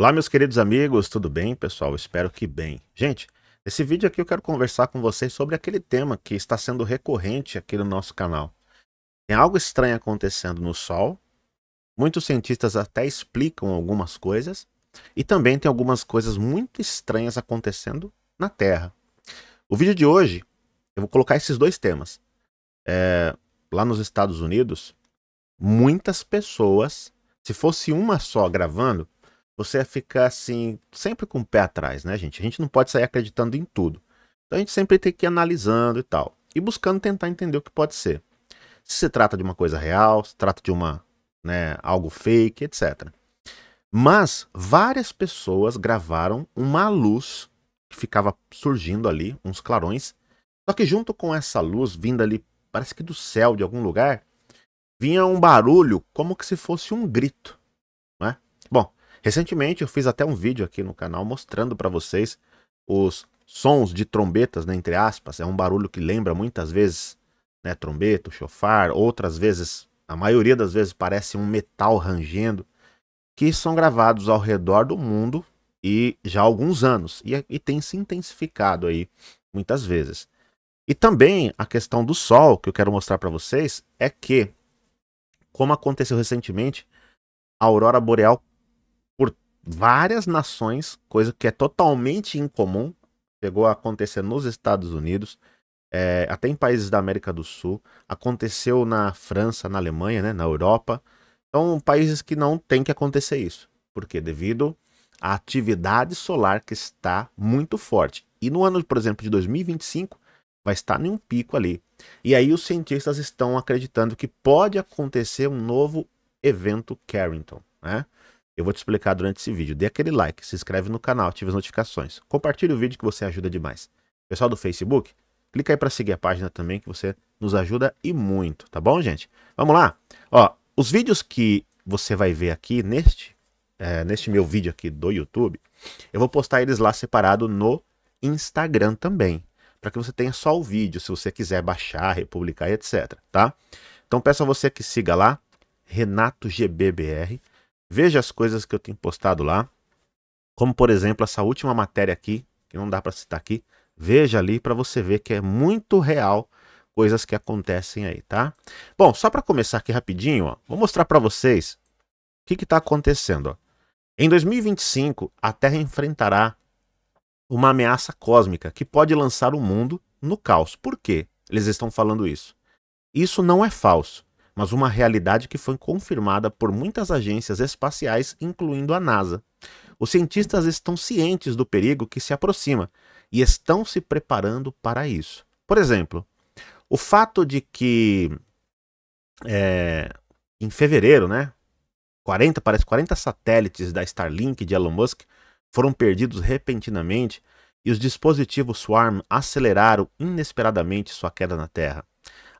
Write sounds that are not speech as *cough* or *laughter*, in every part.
Olá, meus queridos amigos, tudo bem, pessoal? Espero que bem. Gente, nesse vídeo aqui eu quero conversar com vocês sobre aquele tema que está sendo recorrente aqui no nosso canal. Tem algo estranho acontecendo no Sol, muitos cientistas até explicam algumas coisas, e também tem algumas coisas muito estranhas acontecendo na Terra. O vídeo de hoje, eu vou colocar esses dois temas. É, lá nos Estados Unidos, muitas pessoas, se fosse uma só gravando, você fica ficar assim, sempre com o pé atrás, né, gente? A gente não pode sair acreditando em tudo. Então a gente sempre tem que ir analisando e tal. E buscando tentar entender o que pode ser. Se se trata de uma coisa real, se trata de uma, né, algo fake, etc. Mas várias pessoas gravaram uma luz que ficava surgindo ali, uns clarões. Só que junto com essa luz vinda ali, parece que do céu de algum lugar, vinha um barulho como que se fosse um grito. Recentemente eu fiz até um vídeo aqui no canal mostrando para vocês os sons de trombetas, né, entre aspas. É um barulho que lembra muitas vezes né, trombeta, chofar, outras vezes, a maioria das vezes parece um metal rangendo, que são gravados ao redor do mundo e já há alguns anos e, e tem se intensificado aí muitas vezes. E também a questão do sol que eu quero mostrar para vocês é que, como aconteceu recentemente, a aurora boreal várias nações, coisa que é totalmente incomum, chegou a acontecer nos Estados Unidos, é, até em países da América do Sul, aconteceu na França, na Alemanha, né, na Europa. Então, países que não tem que acontecer isso, porque devido à atividade solar que está muito forte. E no ano, por exemplo, de 2025, vai estar em um pico ali. E aí os cientistas estão acreditando que pode acontecer um novo evento Carrington, né? Eu vou te explicar durante esse vídeo. Dê aquele like, se inscreve no canal, ative as notificações. Compartilhe o vídeo que você ajuda demais. Pessoal do Facebook, clica aí para seguir a página também que você nos ajuda e muito, tá bom, gente? Vamos lá? Ó, os vídeos que você vai ver aqui neste, é, neste meu vídeo aqui do YouTube, eu vou postar eles lá separado no Instagram também, para que você tenha só o vídeo, se você quiser baixar, republicar e etc, tá? Então peço a você que siga lá, RenatoGBBR. Veja as coisas que eu tenho postado lá, como por exemplo essa última matéria aqui, que não dá para citar aqui, veja ali para você ver que é muito real coisas que acontecem aí, tá? Bom, só para começar aqui rapidinho, ó, vou mostrar para vocês o que está acontecendo. Ó. Em 2025, a Terra enfrentará uma ameaça cósmica que pode lançar o mundo no caos. Por quê? Eles estão falando isso. Isso não é falso mas uma realidade que foi confirmada por muitas agências espaciais, incluindo a NASA. Os cientistas estão cientes do perigo que se aproxima e estão se preparando para isso. Por exemplo, o fato de que é, em fevereiro, né, 40, parece 40 satélites da Starlink de Elon Musk foram perdidos repentinamente e os dispositivos Swarm aceleraram inesperadamente sua queda na Terra.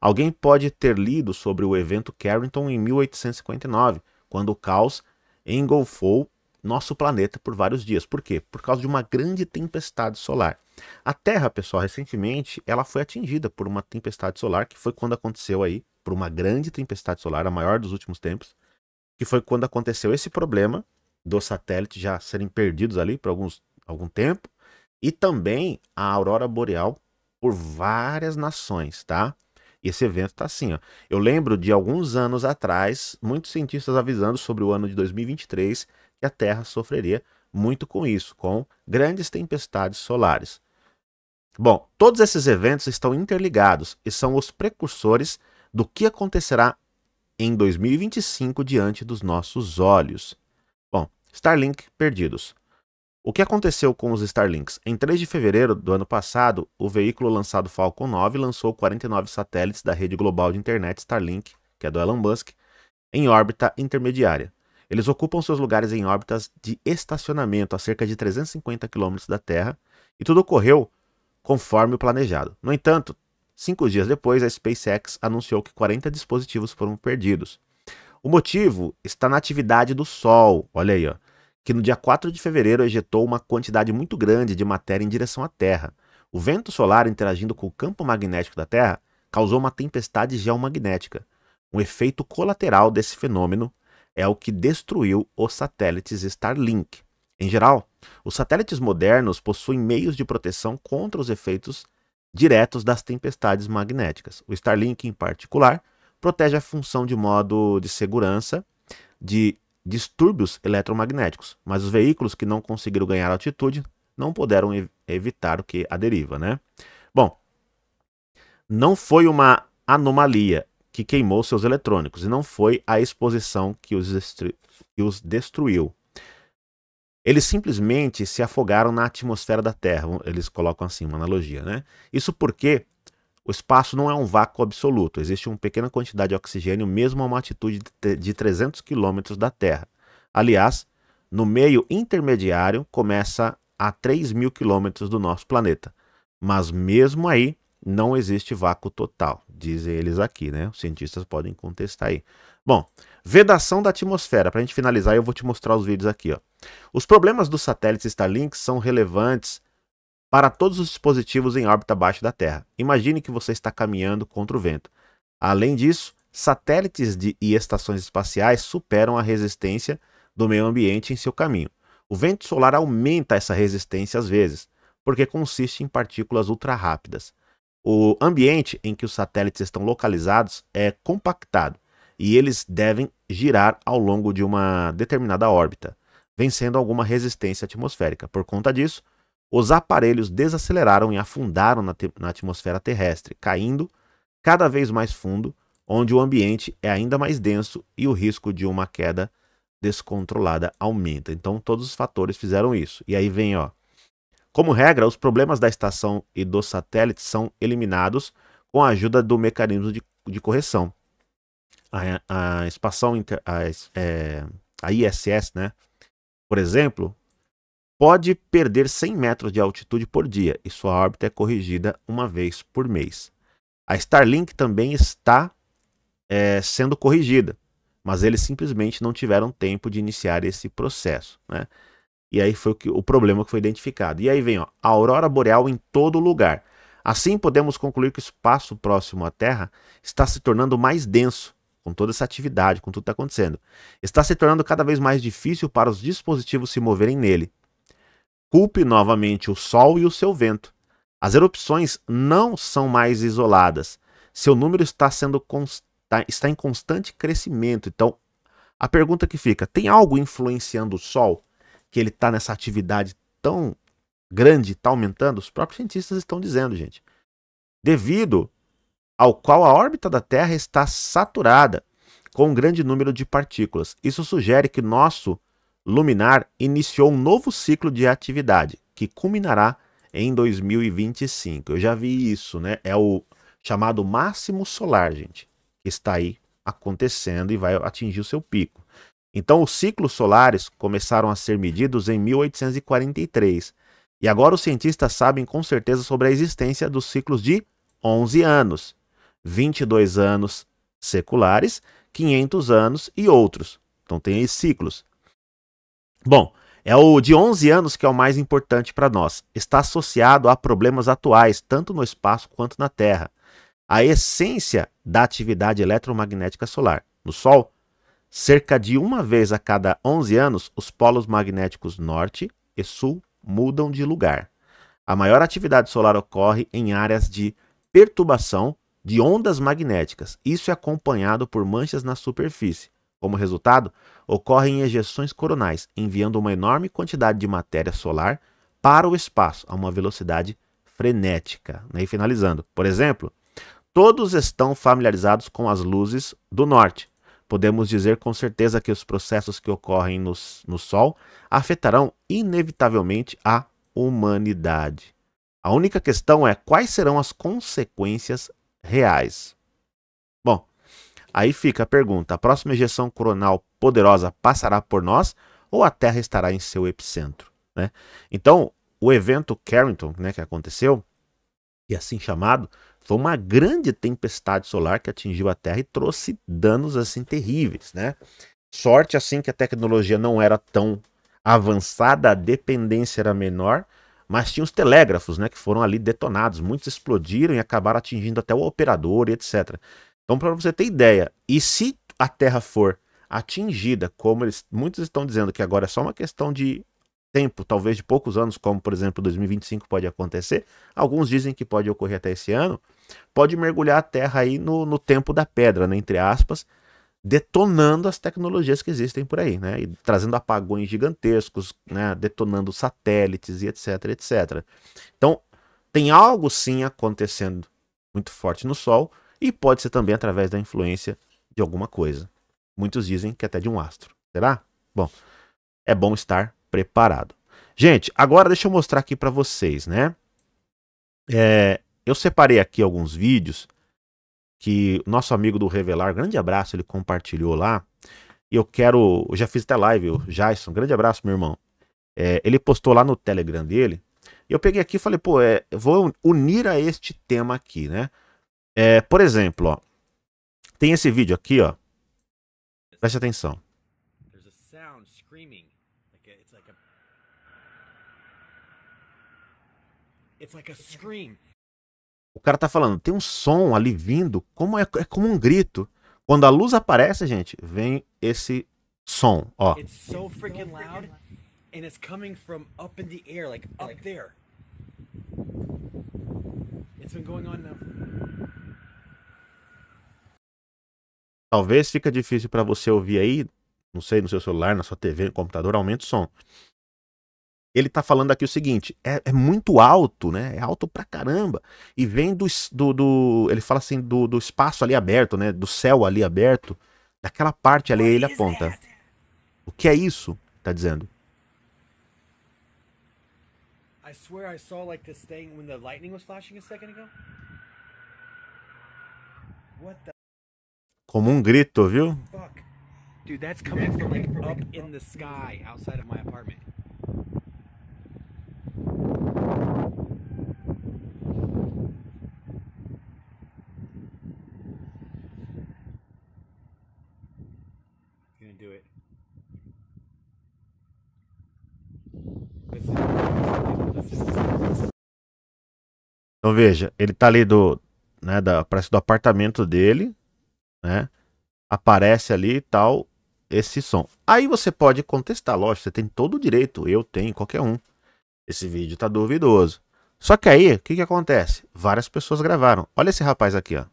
Alguém pode ter lido sobre o evento Carrington em 1859, quando o caos engolfou nosso planeta por vários dias. Por quê? Por causa de uma grande tempestade solar. A Terra, pessoal, recentemente ela foi atingida por uma tempestade solar, que foi quando aconteceu aí, por uma grande tempestade solar, a maior dos últimos tempos, que foi quando aconteceu esse problema dos satélites já serem perdidos ali por alguns, algum tempo, e também a aurora boreal por várias nações, tá? Esse evento está assim, ó. Eu lembro de alguns anos atrás, muitos cientistas avisando sobre o ano de 2023 que a Terra sofreria muito com isso, com grandes tempestades solares. Bom, todos esses eventos estão interligados e são os precursores do que acontecerá em 2025 diante dos nossos olhos. Bom, Starlink perdidos. O que aconteceu com os Starlinks? Em 3 de fevereiro do ano passado, o veículo lançado Falcon 9 lançou 49 satélites da rede global de internet Starlink, que é do Elon Musk, em órbita intermediária. Eles ocupam seus lugares em órbitas de estacionamento a cerca de 350 km da Terra, e tudo ocorreu conforme o planejado. No entanto, cinco dias depois, a SpaceX anunciou que 40 dispositivos foram perdidos. O motivo está na atividade do Sol. Olha aí, ó que no dia 4 de fevereiro ejetou uma quantidade muito grande de matéria em direção à Terra. O vento solar interagindo com o campo magnético da Terra causou uma tempestade geomagnética. Um efeito colateral desse fenômeno é o que destruiu os satélites Starlink. Em geral, os satélites modernos possuem meios de proteção contra os efeitos diretos das tempestades magnéticas. O Starlink, em particular, protege a função de modo de segurança de distúrbios eletromagnéticos, mas os veículos que não conseguiram ganhar altitude não puderam ev evitar o que a deriva, né? Bom, não foi uma anomalia que queimou seus eletrônicos e não foi a exposição que os, que os destruiu. Eles simplesmente se afogaram na atmosfera da Terra, eles colocam assim uma analogia, né? Isso porque o espaço não é um vácuo absoluto, existe uma pequena quantidade de oxigênio mesmo a uma altitude de 300 km da Terra. Aliás, no meio intermediário começa a 3 mil quilômetros do nosso planeta. Mas mesmo aí não existe vácuo total, dizem eles aqui, né? Os cientistas podem contestar aí. Bom, vedação da atmosfera. Para a gente finalizar, eu vou te mostrar os vídeos aqui. Ó. Os problemas dos satélites Starlink são relevantes para todos os dispositivos em órbita abaixo da Terra. Imagine que você está caminhando contra o vento. Além disso, satélites de, e estações espaciais superam a resistência do meio ambiente em seu caminho. O vento solar aumenta essa resistência às vezes, porque consiste em partículas ultrarrápidas. O ambiente em que os satélites estão localizados é compactado e eles devem girar ao longo de uma determinada órbita, vencendo alguma resistência atmosférica. Por conta disso, os aparelhos desaceleraram e afundaram na, na atmosfera terrestre, caindo cada vez mais fundo, onde o ambiente é ainda mais denso e o risco de uma queda descontrolada aumenta. Então, todos os fatores fizeram isso. E aí vem, ó. Como regra, os problemas da estação e dos satélites são eliminados com a ajuda do mecanismo de, de correção. A, a, espação, a, é, a ISS, né? Por exemplo, pode perder 100 metros de altitude por dia e sua órbita é corrigida uma vez por mês. A Starlink também está é, sendo corrigida, mas eles simplesmente não tiveram tempo de iniciar esse processo. Né? E aí foi o, que, o problema que foi identificado. E aí vem ó, a aurora boreal em todo lugar. Assim, podemos concluir que o espaço próximo à Terra está se tornando mais denso, com toda essa atividade, com tudo que está acontecendo. Está se tornando cada vez mais difícil para os dispositivos se moverem nele. Culpe novamente o sol e o seu vento. As erupções não são mais isoladas. Seu número está sendo const... está em constante crescimento. Então, a pergunta que fica: tem algo influenciando o sol que ele está nessa atividade tão grande, está aumentando? Os próprios cientistas estão dizendo, gente. Devido ao qual a órbita da Terra está saturada com um grande número de partículas. Isso sugere que nosso Luminar iniciou um novo ciclo de atividade, que culminará em 2025. Eu já vi isso, né? É o chamado máximo solar, gente, que está aí acontecendo e vai atingir o seu pico. Então, os ciclos solares começaram a ser medidos em 1843. E agora os cientistas sabem com certeza sobre a existência dos ciclos de 11 anos, 22 anos seculares, 500 anos e outros. Então, tem aí ciclos. Bom, é o de 11 anos que é o mais importante para nós. Está associado a problemas atuais, tanto no espaço quanto na Terra. A essência da atividade eletromagnética solar. No Sol, cerca de uma vez a cada 11 anos, os polos magnéticos norte e sul mudam de lugar. A maior atividade solar ocorre em áreas de perturbação de ondas magnéticas. Isso é acompanhado por manchas na superfície. Como resultado, ocorrem ejeções coronais, enviando uma enorme quantidade de matéria solar para o espaço a uma velocidade frenética. E finalizando, por exemplo, todos estão familiarizados com as luzes do norte. Podemos dizer com certeza que os processos que ocorrem no, no Sol afetarão inevitavelmente a humanidade. A única questão é quais serão as consequências reais. Aí fica a pergunta: a próxima injeção coronal poderosa passará por nós ou a Terra estará em seu epicentro? Né? Então, o evento Carrington, né, que aconteceu, e assim chamado, foi uma grande tempestade solar que atingiu a Terra e trouxe danos assim terríveis, né? Sorte assim que a tecnologia não era tão avançada, a dependência era menor, mas tinha os telégrafos, né, que foram ali detonados, muitos explodiram e acabaram atingindo até o operador e etc. Então, para você ter ideia, e se a Terra for atingida, como eles, muitos estão dizendo que agora é só uma questão de tempo, talvez de poucos anos, como por exemplo 2025 pode acontecer, alguns dizem que pode ocorrer até esse ano, pode mergulhar a Terra aí no, no tempo da pedra, né, entre aspas, detonando as tecnologias que existem por aí, né, e trazendo apagões gigantescos, né, detonando satélites e etc, etc. Então, tem algo sim acontecendo muito forte no Sol, e pode ser também através da influência de alguma coisa. Muitos dizem que é até de um astro. Será? Bom, é bom estar preparado. Gente, agora deixa eu mostrar aqui para vocês, né? É, eu separei aqui alguns vídeos que nosso amigo do Revelar, grande abraço, ele compartilhou lá. E eu quero, eu já fiz até live, o Jason, grande abraço, meu irmão. É, ele postou lá no Telegram dele. Eu peguei aqui e falei, pô, é, vou unir a este tema aqui, né? É, por exemplo, ó, tem esse vídeo aqui, ó. Preste atenção. O cara tá falando, tem um som ali vindo, como é, é como um grito. Quando a luz aparece, gente, vem esse som, ó. It's been going on now. Talvez fica difícil para você ouvir aí, não sei, no seu celular, na sua TV, no computador, aumenta o som. Ele está falando aqui o seguinte: é, é, muito alto, né? É alto pra caramba. E vem do. do, do ele fala assim, do, do, espaço ali aberto, né? Do céu ali aberto. Daquela parte ali, ele aponta. O que é isso? Tá dizendo. I swear I saw like this thing when the lightning was flashing a second ago. What como um grito, viu? Dude, that's coming from like up in the sky outside of my apartment. Então veja, ele tá ali do, né, da, parece do apartamento dele, né? Aparece ali tal esse som. Aí você pode contestar, lógico, você tem todo o direito, eu tenho, qualquer um. Esse vídeo tá duvidoso. Só que aí, o que que acontece? Várias pessoas gravaram. Olha esse rapaz aqui, ó.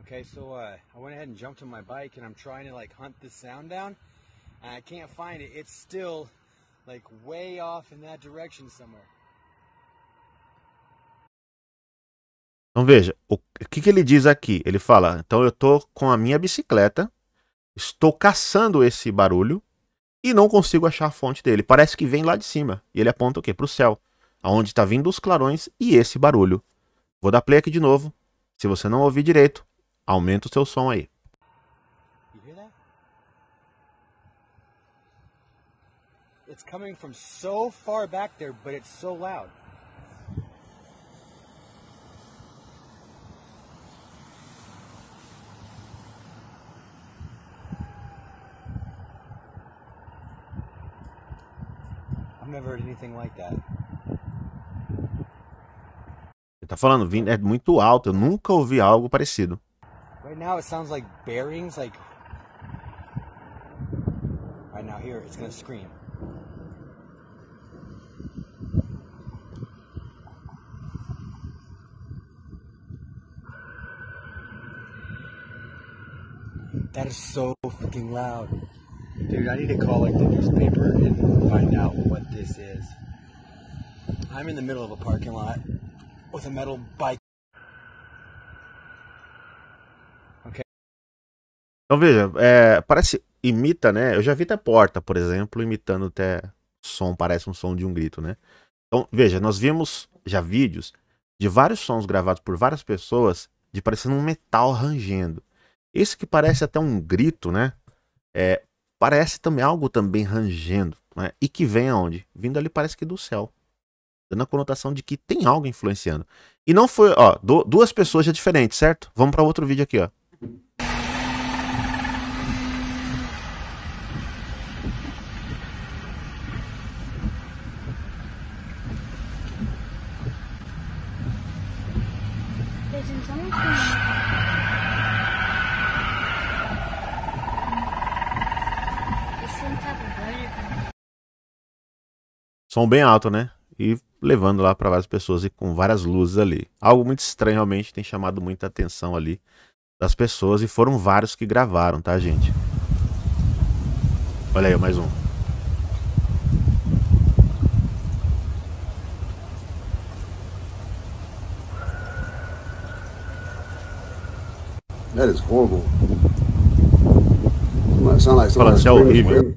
Okay, so uh, I went ahead and jumped on my bike and I'm trying to like hunt this sound down. I can't find it. It's still like way off in that direction somewhere. Então veja, o que, que ele diz aqui? Ele fala: então eu estou com a minha bicicleta, estou caçando esse barulho e não consigo achar a fonte dele. Parece que vem lá de cima. E ele aponta o quê? Para o céu, aonde está vindo os clarões e esse barulho. Vou dar play aqui de novo. Se você não ouvir direito, aumenta o seu som aí. It's coming from so far back there, but it's so loud. I've never heard anything like that. Ele tá falando, é muito alto, eu nunca ouvi algo parecido. Right now it sounds like bearings like Right now here it's going scream. That is so loud. Dude, I need to call like the newspaper and find out what this is. I'm in the middle of a parking lot with a metal bike. Então veja, é, parece imita, né? Eu já vi até porta, por exemplo, imitando até som, parece um som de um grito, né? Então veja, nós vimos já vídeos de vários sons gravados por várias pessoas de parecendo um metal rangendo. Esse que parece até um grito, né? É, parece também algo também rangendo, né? e que vem aonde? Vindo ali parece que do céu, dando a conotação de que tem algo influenciando. E não foi, ó, do, duas pessoas já diferentes, certo? Vamos para outro vídeo aqui, ó. som bem alto, né? E levando lá para várias pessoas e com várias luzes ali. Algo muito estranho realmente tem chamado muita atenção ali das pessoas e foram vários que gravaram, tá, gente? Olha aí, mais um. That is horrible. sounds like Fala, é horrível.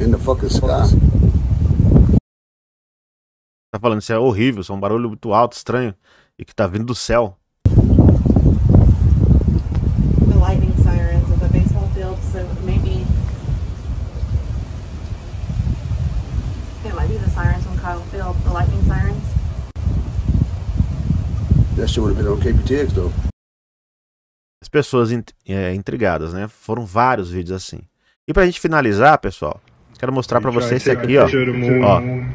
In the fucking sky tá falando, isso é horrível, isso é um barulho muito alto, estranho, e que tá vindo do céu. As pessoas é, intrigadas, né? Foram vários vídeos assim. E pra gente finalizar, pessoal, Quero mostrar para vocês esse aqui, ó. ó. And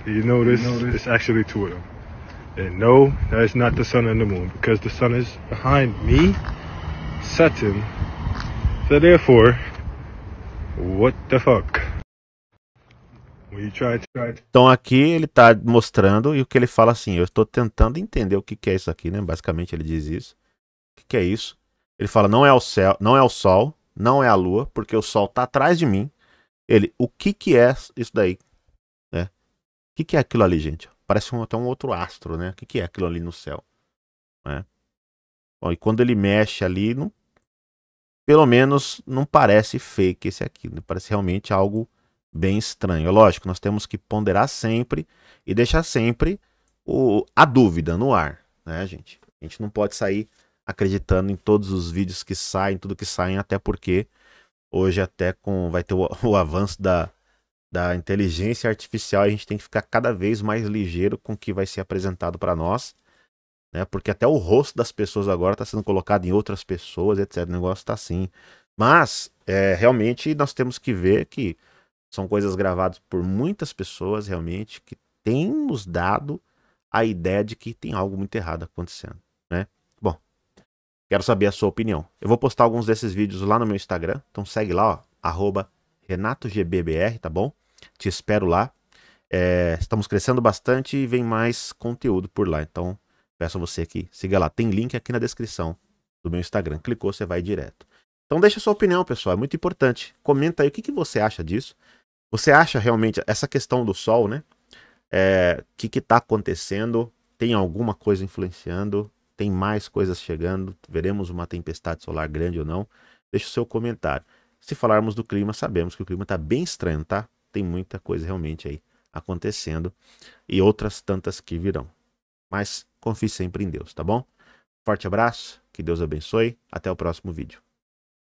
eh, no, that is not the sun and the moon because the sun is behind me, Saturn. So therefore, what the fuck? Então aqui ele está mostrando e o que ele fala assim, eu estou tentando entender o que, que é isso aqui, né? Basicamente ele diz isso. O que, que é isso? Ele fala não é o céu, não é o sol, não é a lua, porque o sol está atrás de mim, ele, o que que é isso daí? Né? O que que é aquilo ali, gente? Parece um, até um outro astro, né? O que que é aquilo ali no céu? Né? Bom, e quando ele mexe ali, não, pelo menos não parece fake esse aqui. Né? Parece realmente algo bem estranho. É lógico, nós temos que ponderar sempre e deixar sempre o, a dúvida no ar, né, gente? A gente não pode sair acreditando em todos os vídeos que saem, tudo que saem, até porque Hoje até com vai ter o, *laughs* o avanço da, da inteligência artificial, a gente tem que ficar cada vez mais ligeiro com o que vai ser apresentado para nós, né? Porque até o rosto das pessoas agora está sendo colocado em outras pessoas, etc. O negócio está assim. Mas é, realmente nós temos que ver que são coisas gravadas por muitas pessoas realmente que tem nos dado a ideia de que tem algo muito errado acontecendo, né? Quero saber a sua opinião. Eu vou postar alguns desses vídeos lá no meu Instagram, então segue lá, @renato_gbbr, arroba tá bom? Te espero lá. É, estamos crescendo bastante e vem mais conteúdo por lá, então peço a você que siga lá. Tem link aqui na descrição do meu Instagram. Clicou, você vai direto. Então deixa a sua opinião, pessoal, é muito importante. Comenta aí o que, que você acha disso. Você acha realmente essa questão do sol, né? É, o é, que está acontecendo? Tem alguma coisa influenciando? tem mais coisas chegando, veremos uma tempestade solar grande ou não. Deixe o seu comentário. Se falarmos do clima, sabemos que o clima está bem estranho, tá? Tem muita coisa realmente aí acontecendo e outras tantas que virão. Mas confie sempre em Deus, tá bom? Forte abraço, que Deus abençoe, até o próximo vídeo.